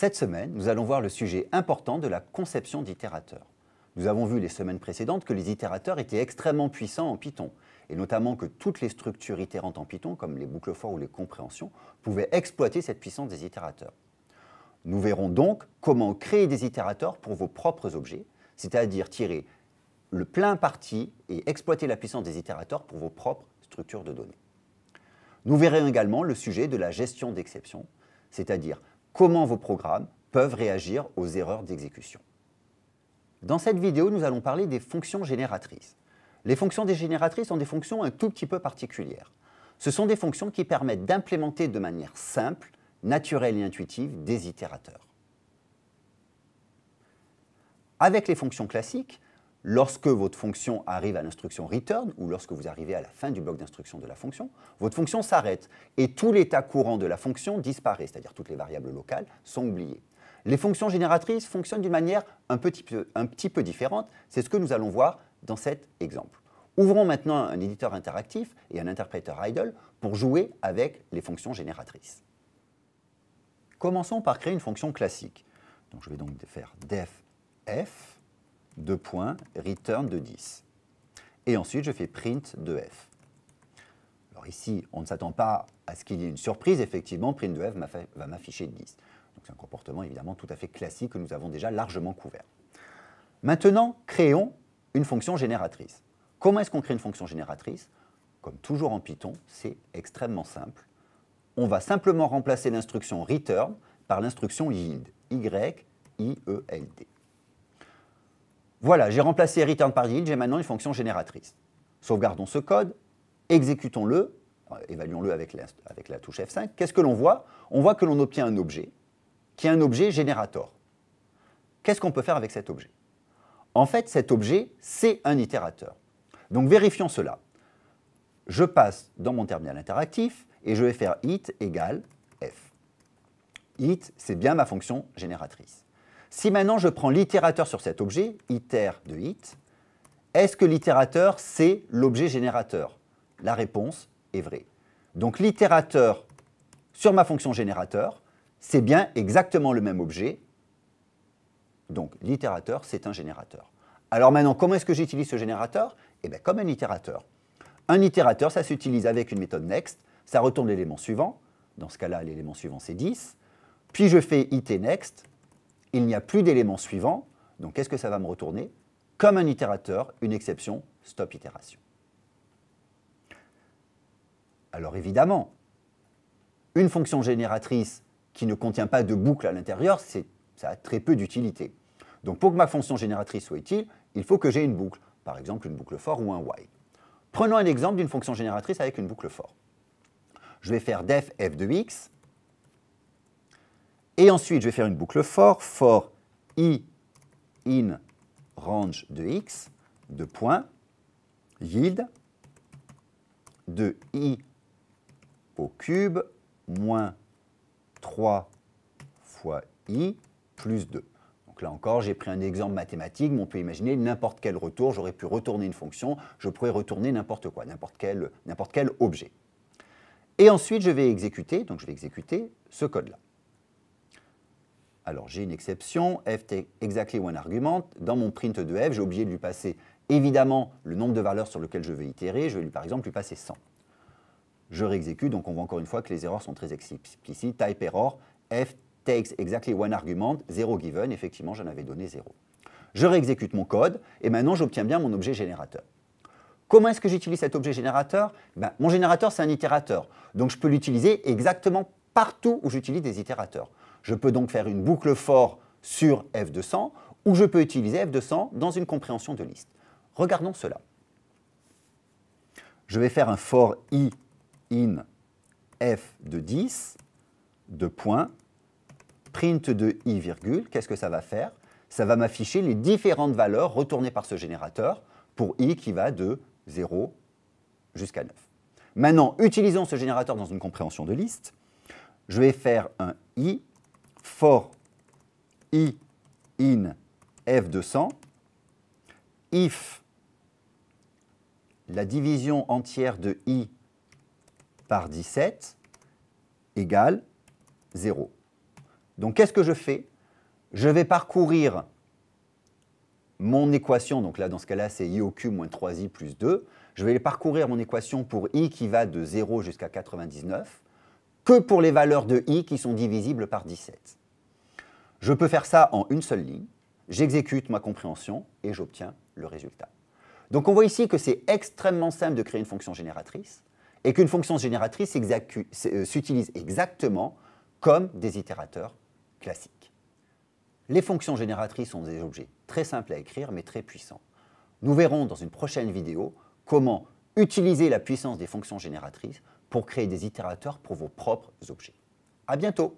Cette semaine, nous allons voir le sujet important de la conception d'itérateurs. Nous avons vu les semaines précédentes que les itérateurs étaient extrêmement puissants en Python, et notamment que toutes les structures itérantes en Python, comme les boucles forts ou les compréhensions, pouvaient exploiter cette puissance des itérateurs. Nous verrons donc comment créer des itérateurs pour vos propres objets, c'est-à-dire tirer le plein parti et exploiter la puissance des itérateurs pour vos propres structures de données. Nous verrons également le sujet de la gestion d'exceptions, c'est-à-dire comment vos programmes peuvent réagir aux erreurs d'exécution. Dans cette vidéo, nous allons parler des fonctions génératrices. Les fonctions des génératrices sont des fonctions un tout petit peu particulières. Ce sont des fonctions qui permettent d'implémenter de manière simple, naturelle et intuitive des itérateurs. Avec les fonctions classiques, lorsque votre fonction arrive à l'instruction return, ou lorsque vous arrivez à la fin du bloc d'instruction de la fonction, votre fonction s'arrête et tout l'état courant de la fonction disparaît, c'est-à-dire toutes les variables locales sont oubliées. Les fonctions génératrices fonctionnent d'une manière un petit peu, différente, c'est ce que nous allons voir dans cet exemple. Ouvrons maintenant un éditeur interactif et un interpréteur idle pour jouer avec les fonctions génératrices. Commençons par créer une fonction classique. je vais donc faire def f deux points, return de 10. Et ensuite, je fais print de f. Alors ici, on ne s'attend pas à ce qu'il y ait une surprise. Effectivement, print de f va m'afficher 10. Donc c'est un comportement évidemment tout à fait classique que nous avons déjà largement couvert. Maintenant, créons une fonction génératrice. Comment est-ce qu'on crée une fonction génératrice Comme toujours en Python, c'est extrêmement simple. On va simplement remplacer l'instruction return par l'instruction yield, Y-I-E-L-D. Voilà, j'ai remplacé return par yield, j'ai maintenant une fonction génératrice. Sauvegardons ce code, exécutons-le, euh, évaluons-le avec la, touche F5. Qu'est-ce que l'on voit On voit que l'on obtient un objet, qui est un objet générateur. Qu'est-ce qu'on peut faire avec cet objet En fait, cet objet, c'est un itérateur. Donc vérifions cela. Je passe dans mon terminal interactif et je vais faire it égale f. It, c'est bien ma fonction génératrice. Si maintenant je prends l'itérateur sur cet objet, iter » de it, est-ce que l'itérateur c'est l'objet générateur La réponse est vraie. Donc l'itérateur sur ma fonction générateur, c'est bien exactement le même objet. Donc l'itérateur, c'est un générateur. Alors maintenant, comment est-ce que j'utilise ce générateur Eh bien, comme un itérateur. Un itérateur, ça s'utilise avec une méthode next, ça retourne l'élément suivant. Dans ce cas-là, l'élément suivant, c'est 10. Puis je fais it next, il n'y a plus d'éléments suivants. donc qu'est-ce que ça va me retourner Comme un itérateur, une exception, stop itération. Alors évidemment, une fonction génératrice qui ne contient pas de boucle à l'intérieur, ça a très peu d'utilité. Donc pour que ma fonction génératrice soit utile, il faut que j'ai une boucle, par exemple une boucle for ou un while. Prenons un exemple d'une fonction génératrice avec une boucle for. Je vais faire def f de x et ensuite, je vais faire une boucle for, for i in range de x, de point, yield de i au cube moins 3 fois i plus 2. Donc là encore, j'ai pris un exemple mathématique, mais on peut imaginer n'importe quel retour. J'aurais pu retourner une fonction, je pourrais retourner n'importe quoi, n'importe quel objet. Et ensuite, je vais exécuter, donc je vais exécuter ce code-là. Alors j'ai une exception, f exactly one argument. Dans mon print de f, j'ai oublié de lui passer évidemment le nombre de valeurs sur lequel je veux itérer. Je vais lui, par exemple lui passer 100. Je réexécute, donc on voit encore une fois que les erreurs sont très explicites. Type error, f takes exactly one argument, 0 given. Effectivement, j'en avais donné 0. Je réexécute mon code et maintenant j'obtiens bien mon objet générateur. Comment est-ce que j'utilise cet objet générateur ben, Mon générateur, c'est un itérateur. Donc je peux l'utiliser exactement partout où j'utilise des itérateurs. Je peux donc faire une boucle fort sur F200 ou je peux utiliser F200 dans une compréhension de liste. Regardons cela. Je vais faire un for i in f de 10, de points, print de i virgule. Qu'est-ce que ça va faire Ça va m'afficher les différentes valeurs retournées par ce générateur pour i qui va de 0 jusqu'à 9. Maintenant, utilisons ce générateur dans une compréhension de liste. Je vais faire un i for i in f200, if la division entière de i par 17 égale 0. Donc qu'est-ce que je fais Je vais parcourir mon équation, donc là dans ce cas-là c'est i au cube moins 3i plus 2, je vais parcourir mon équation pour i qui va de 0 jusqu'à 99, que pour les valeurs de i qui sont divisibles par 17. Je peux faire ça en une seule ligne, j'exécute ma compréhension et j'obtiens le résultat. Donc on voit ici que c'est extrêmement simple de créer une fonction génératrice et qu'une fonction génératrice euh, s'utilise exactement comme des itérateurs classiques. Les fonctions génératrices sont des objets très simples à écrire mais très puissants. Nous verrons dans une prochaine vidéo comment utiliser la puissance des fonctions génératrices pour créer des itérateurs pour vos propres objets. À bientôt!